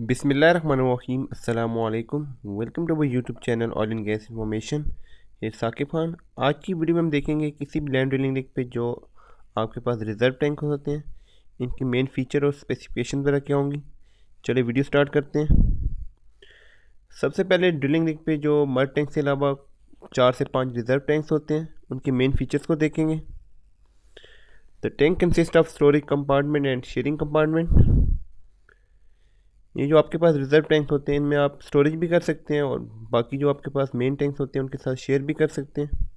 बिसमीम अल्लाम welcome to my YouTube channel oil and gas information ये साकिब खान आज की वीडियो में हम देखेंगे किसी भी लैंड ड्रिलिंग लिंक पे जो आपके पास रिज़र्व टैंक हो सकते हैं इनकी मेन फीचर और स्पेसिफिकेशन वगैरह क्या होंगी चलिए वीडियो स्टार्ट करते हैं सबसे पहले ड्रिलिंग लिंक पे जो मर टैंक से अलावा चार से पाँच रिज़र्व टैंक्स होते हैं उनके मेन फीचर्स को देखेंगे the tank consist of storage compartment and sharing compartment ये जो आपके पास रिज़र्व टैंक होते हैं इनमें आप स्टोरेज भी कर सकते हैं और बाकी जो आपके पास मेन टैंक्स होते हैं उनके साथ शेयर भी कर सकते हैं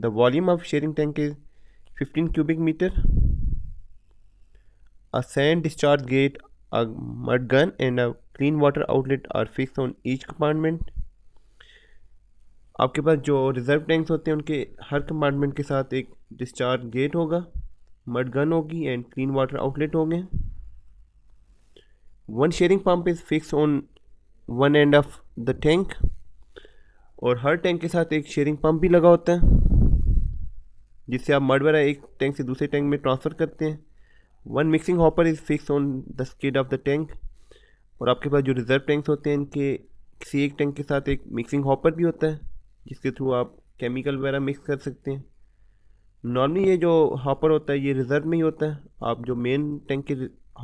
the volume of sharing tank is 15 cubic metre a sand discharge gate a mud gun and a clean water outlet are fix on each compartment. आपके पास जो रिज़र्व टैंक्स होते हैं उनके हर कंपार्टमेंट के साथ एक डिस्चार्ज गेट होगा मड गन होगी एंड क्लीन वाटर आउटलेट होंगे one sharing pump is fixed on one end of the tank और हर टैंक के साथ एक शेयरिंग पंप भी लगा होता है जिससे आप मडवरा एक टैंक से दूसरे टैंक में ट्रांसफ़र करते हैं one mixing hopper is fix on the skid of the tank और आपके पास जो रिज़र्व टैंक्स होते हैं इनके किसी एक टैंक के साथ एक मिक्सिंग हॉपर भी होता है जिसके थ्रू आप केमिकल वगैरह मिक्स कर सकते हैं नॉर्मली ये जो हॉपर होता है ये रिज़र्व में ही होता है आप जो मेन टैंक के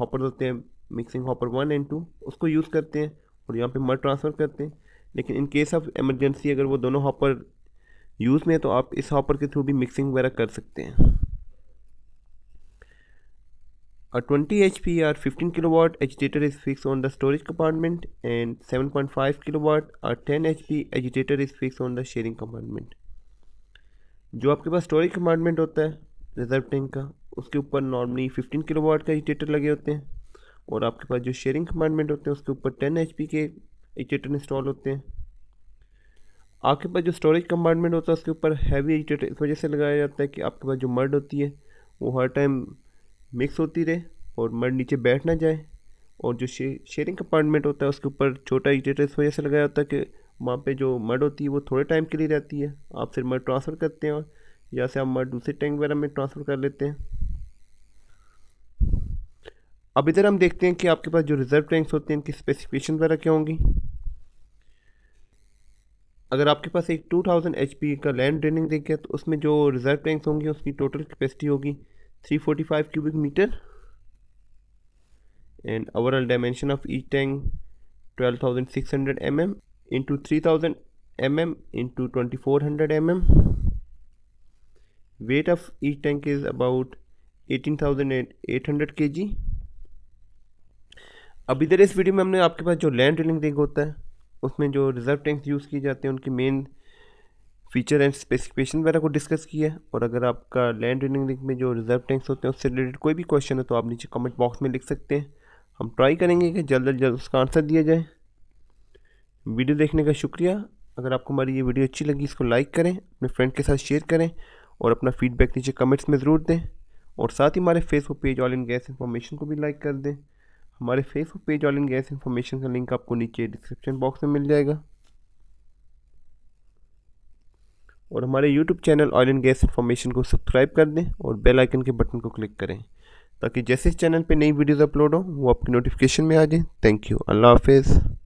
हॉपर होते हैं mixing hopper one and two उसको यूज़ करते हैं और यहाँ पे मर ट्रांसफ़र करते हैं लेकिन इन केस ऑफ एमरजेंसी अगर वो दोनों हॉपर यूज़ में है तो आप इस हॉपर के थ्रू भी मिक्सिंग वगैरह कर सकते हैं kilo 20 agitator is fix on the storage fixed and seven point five kilo 7.5 और ten H P agitator is fix on the sharing compartment जो आपके पास स्टोरेज कंपार्टमेंट होता है रिजर्व टैंक का उसके ऊपर नॉर्मली 15 वाट का एजिटेटर लगे होते हैं और आपके पास जो शेयरिंग कमांडमेंट होते हैं उसके ऊपर ten H K agitator install होते हैं आपके पास जो स्टोरेज कम्पार्टमेंट होता है उसके ऊपर हैवी एजिटेटर इस वजह से लगाया जाता है कि आपके पास जो मर्ड होती है वो हर टाइम मिक्स होती रहे और मर्ड नीचे बैठ ना जाए और जो शेयरिंग कंपार्टमेंट होता है उसके ऊपर छोटा एजिटेटर इस वजह से लगाया जाता है कि वहाँ पर जो मर्ड होती है वो थोड़े टाइम के लिए रहती है आप फिर मर्ड ट्रांसफ़र करते हैं और यहाँ से आप मर्ड दूसरे टैंक वगैरह में ट्रांसफ़र कर लेते हैं अब इधर हम देखते हैं कि आपके पास जो रिज़र्व टैंक्स होते हैं इनकी स्पेसिफिकेशन वगैरह क्या होंगी अगर आपके पास एक 2000 थाउजेंड का लैंड ड्रेनिंग गया तो उसमें जो रिज़र्व टैंक्स होंगे उसकी टोटल कैपेसिटी होगी 345 cubic metre and overall dimension of each tank 12600 thousand six hundred M M into three thousand M M into twenty four hundred M M weight of each tank is about अब इधर इस video में हमने आपके पास जो land drilling ring होता है उसमें जो रिजर्व टैंक्स यूज़ किए जाते हैं उनकी मेन फीचर एंड स्पेसिफिकेशन वगैरह को डिस्कस किया है और अगर आपका लैंड ड्रिलिंग रिंग में जो रिजर्व टैंक्स होते हैं उससे रिलेटेड कोई भी क्वेश्चन है तो आप नीचे कमेंट बॉक्स में लिख सकते हैं हम ट्राई करेंगे कि जल्द अज जल्द उसका आंसर दिया जाए वीडियो देखने का शुक्रिया अगर आपको हमारी ये वीडियो अच्छी लगी इसको लाइक करें अपने फ्रेंड के साथ शेयर करें और अपना फीडबैक नीचे कमेंट्स में ज़रूर दें और साथ ही हमारे Facebook page oil and gas information को भी लाइक कर दें हमारे Facebook page oil and gas information का लिंक आपको नीचे डिस्क्रिप्शन बॉक्स में मिल जाएगा और हमारे YouTube channel oil and gas information को सब्सक्राइब कर दें और बेल आइकन के बटन को क्लिक करें ताकि जैसे इस चैनल पे नई वीडियोस अपलोड हो वो आपकी नोटिफिकेशन में आ जाए थैंक यू अल्लाह हाफिज़